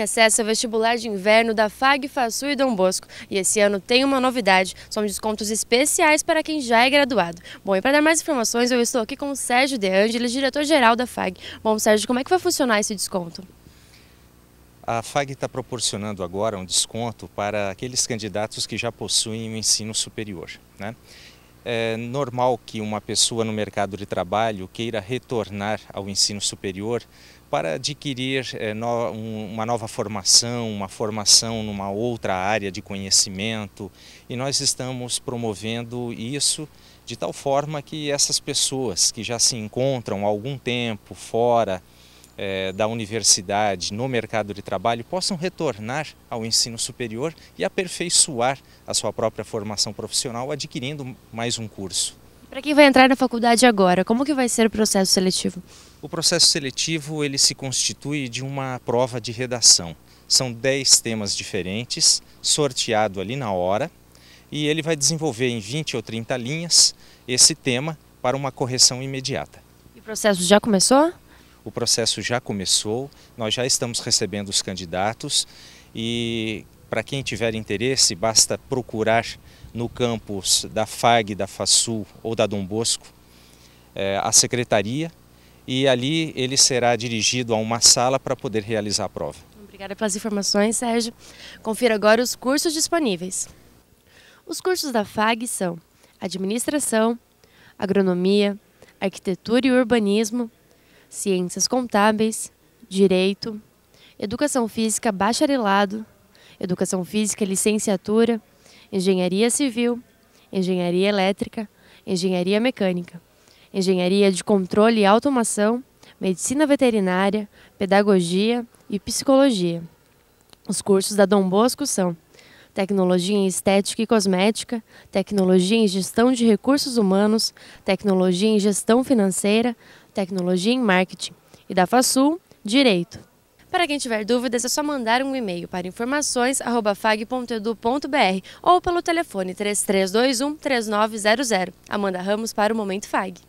Acesse acessa vestibular de inverno da FAG, FASU e Dom Bosco. E esse ano tem uma novidade, são descontos especiais para quem já é graduado. Bom, e para dar mais informações, eu estou aqui com o Sérgio De Angelis, diretor-geral da FAG. Bom, Sérgio, como é que vai funcionar esse desconto? A FAG está proporcionando agora um desconto para aqueles candidatos que já possuem o um ensino superior. Né? é normal que uma pessoa no mercado de trabalho queira retornar ao ensino superior para adquirir é, uma nova formação, uma formação numa outra área de conhecimento. E nós estamos promovendo isso de tal forma que essas pessoas que já se encontram há algum tempo fora, é, da universidade no mercado de trabalho possam retornar ao ensino superior e aperfeiçoar a sua própria formação profissional adquirindo mais um curso. Para quem vai entrar na faculdade agora, como que vai ser o processo seletivo? O processo seletivo ele se constitui de uma prova de redação. São 10 temas diferentes, sorteado ali na hora, e ele vai desenvolver em 20 ou 30 linhas esse tema para uma correção imediata. E o processo já começou? O processo já começou, nós já estamos recebendo os candidatos e para quem tiver interesse, basta procurar no campus da FAG, da FASUL ou da Dom Bosco é, a secretaria e ali ele será dirigido a uma sala para poder realizar a prova. Obrigada pelas informações, Sérgio. Confira agora os cursos disponíveis. Os cursos da FAG são Administração, Agronomia, Arquitetura e Urbanismo, ciências contábeis, direito, educação física, bacharelado, educação física, licenciatura, engenharia civil, engenharia elétrica, engenharia mecânica, engenharia de controle e automação, medicina veterinária, pedagogia e psicologia. Os cursos da Dom Bosco são tecnologia em estética e cosmética, tecnologia em gestão de recursos humanos, tecnologia em gestão financeira, Tecnologia em Marketing e da FASUL, Direito. Para quem tiver dúvidas, é só mandar um e-mail para informações@fag.edu.br ou pelo telefone 3321 3900. Amanda Ramos para o Momento FAG.